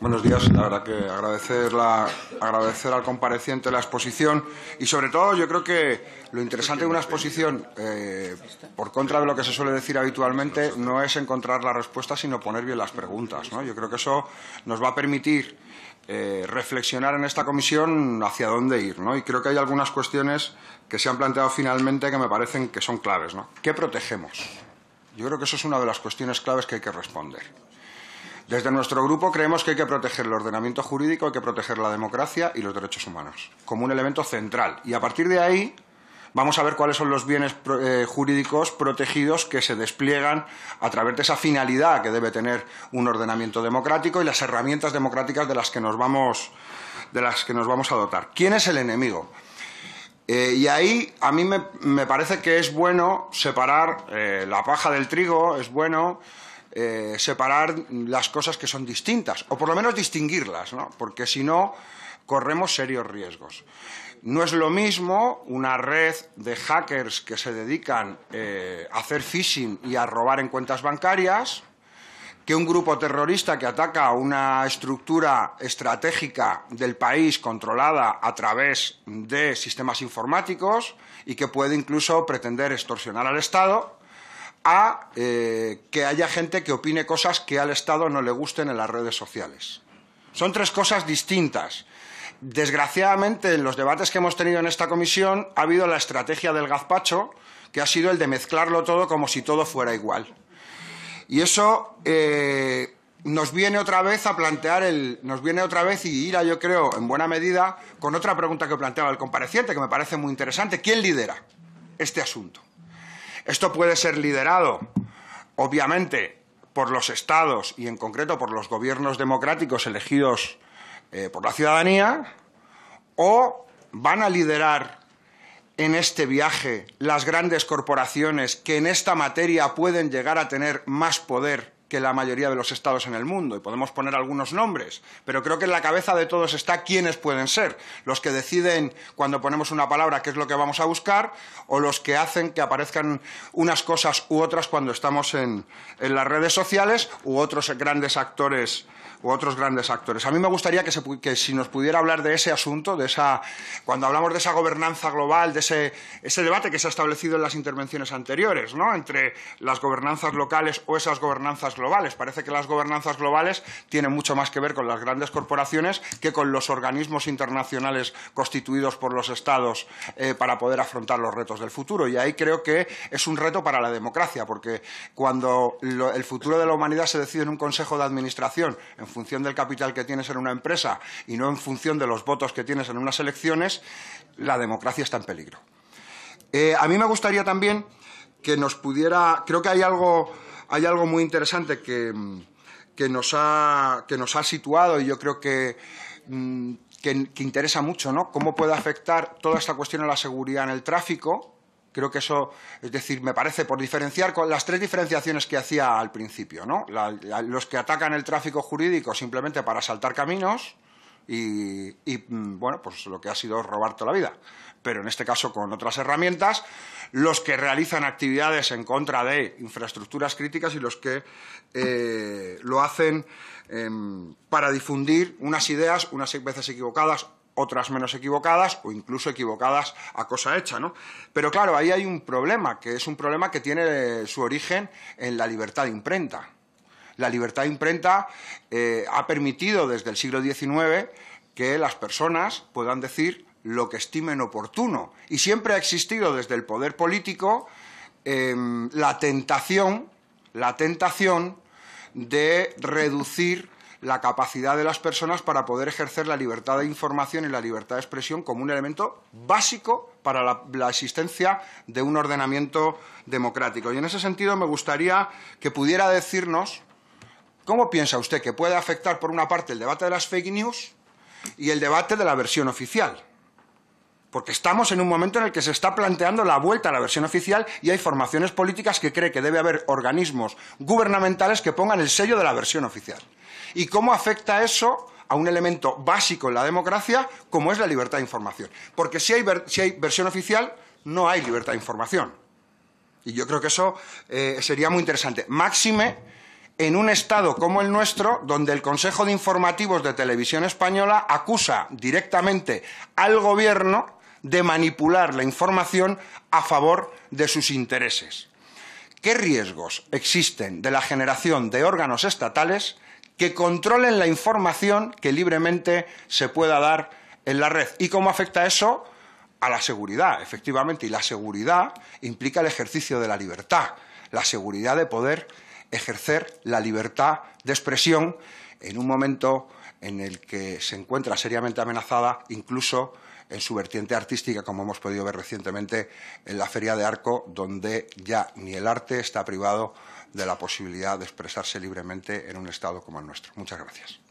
Buenos días. La verdad que agradecer, agradecer al compareciente la exposición y sobre todo yo creo que lo interesante de una exposición, eh, por contra de lo que se suele decir habitualmente, no es encontrar la respuesta sino poner bien las preguntas. ¿no? Yo creo que eso nos va a permitir eh, reflexionar en esta comisión hacia dónde ir. ¿no? Y creo que hay algunas cuestiones que se han planteado finalmente que me parecen que son claves. ¿no? ¿Qué protegemos? Yo creo que eso es una de las cuestiones claves que hay que responder. Desde nuestro grupo creemos que hay que proteger el ordenamiento jurídico, hay que proteger la democracia y los derechos humanos como un elemento central. Y a partir de ahí vamos a ver cuáles son los bienes eh, jurídicos protegidos que se despliegan a través de esa finalidad que debe tener un ordenamiento democrático y las herramientas democráticas de las que nos vamos, de las que nos vamos a dotar. ¿Quién es el enemigo? Eh, y ahí a mí me, parece que es bueno separar eh, la paja del trigo, es bueno eh, separar las cosas que son distintas, o por lo menos distinguirlas, ¿no? porque si no, corremos serios riesgos. No es lo mismo una red de hackers que se dedican eh, a hacer phishing y a robar en cuentas bancarias que un grupo terrorista que ataca una estructura estratégica del país controlada a través de sistemas informáticos y que puede incluso pretender extorsionar al Estado a eh, que haya gente que opine cosas que al Estado no le gusten en las redes sociales. Son tres cosas distintas. Desgraciadamente, en los debates que hemos tenido en esta comisión ha habido la estrategia del gazpacho, que ha sido el de mezclarlo todo como si todo fuera igual. Y eso eh, nos viene otra vez a plantear el. Nos viene otra vez y irá, yo creo, en buena medida, con otra pregunta que planteaba el compareciente, que me parece muy interesante. ¿Quién lidera este asunto? Esto puede ser liderado, obviamente, por los estados y en concreto por los gobiernos democráticos elegidos eh, por la ciudadanía, o van a liderar en este viaje las grandes corporaciones que en esta materia pueden llegar a tener más poder que la mayoría de los estados en el mundo, y podemos poner algunos nombres, pero creo que en la cabeza de todos está quiénes pueden ser, los que deciden cuando ponemos una palabra qué es lo que vamos a buscar, o los que hacen que aparezcan unas cosas u otras cuando estamos en, en las redes sociales, u otros grandes actores u otros grandes actores. A mí me gustaría que, se, que si nos pudiera hablar de ese asunto, de esa, cuando hablamos de esa gobernanza global, de ese, ese debate que se ha establecido en las intervenciones anteriores, ¿no? entre las gobernanzas locales o esas gobernanzas globales. Parece que las gobernanzas globales tienen mucho más que ver con las grandes corporaciones que con los organismos internacionales constituidos por los estados eh, para poder afrontar los retos del futuro. Y ahí creo que es un reto para la democracia, porque cuando el futuro de la humanidad se decide en un consejo de administración en función del capital que tienes en una empresa y no en función de los votos que tienes en unas elecciones, la democracia está en peligro. Eh, a mí me gustaría también que nos pudiera, creo que hay algo hay algo muy interesante mm, que, nos, ha, situado y yo creo mm, que, que, interesa mucho, ¿no? Cómo puede afectar toda esta cuestión a la seguridad en el tráfico, Creo que eso, es decir, me parece por diferenciar con las tres diferenciaciones que hacía al principio, ¿no? los que atacan el tráfico jurídico simplemente para saltar caminos, y, mm, bueno, pues lo que ha sido robar toda la vida. Pero en este caso con otras herramientas, los que realizan actividades en contra de infraestructuras críticas y los que eh, lo hacen em, para difundir unas ideas, unas veces equivocadas, otras menos equivocadas o incluso equivocadas a cosa hecha, ¿no? Pero claro, ahí hay un problema, que es un problema que tiene su origen en la libertad de imprenta la libertad de imprenta eh, ha permitido desde el siglo XIX que las personas puedan decir lo que estimen oportuno. Y siempre ha existido desde el poder político em, la tentación, la tentación de reducir la capacidad de las personas para poder ejercer la libertad de información y la libertad de expresión como un elemento básico para la, existencia de un ordenamiento democrático. Y en ese sentido me gustaría que pudiera decirnos ¿Cómo piensa usted que puede afectar por una parte el debate de las fake news y el debate de la versión oficial? Porque estamos en un momento en el que se está planteando la vuelta a la versión oficial y hay formaciones políticas que cree que debe haber organismos gubernamentales que pongan el sello de la versión oficial. ¿Y cómo afecta eso a un elemento básico en la democracia como es la libertad de información? Porque si hay, versión oficial, no hay libertad de información. Y yo creo que eso eh, sería muy interesante. Máxime en un estado como el nuestro, donde el Consejo de Informativos de Televisión Española acusa directamente al Gobierno de manipular la información a favor de sus intereses. ¿Qué riesgos existen de la generación de órganos estatales que controlen la información que libremente se pueda dar en la red? ¿Y cómo afecta eso a la seguridad? Efectivamente, y la seguridad implica el ejercicio de la libertad, la seguridad de poder ejercer la libertad de expresión en un momento en el que se encuentra seriamente amenazada incluso en su vertiente artística, como hemos podido ver recientemente en la Feria de Arco, donde ya ni el arte está privado de la posibilidad de expresarse libremente en un Estado como el nuestro. Muchas gracias.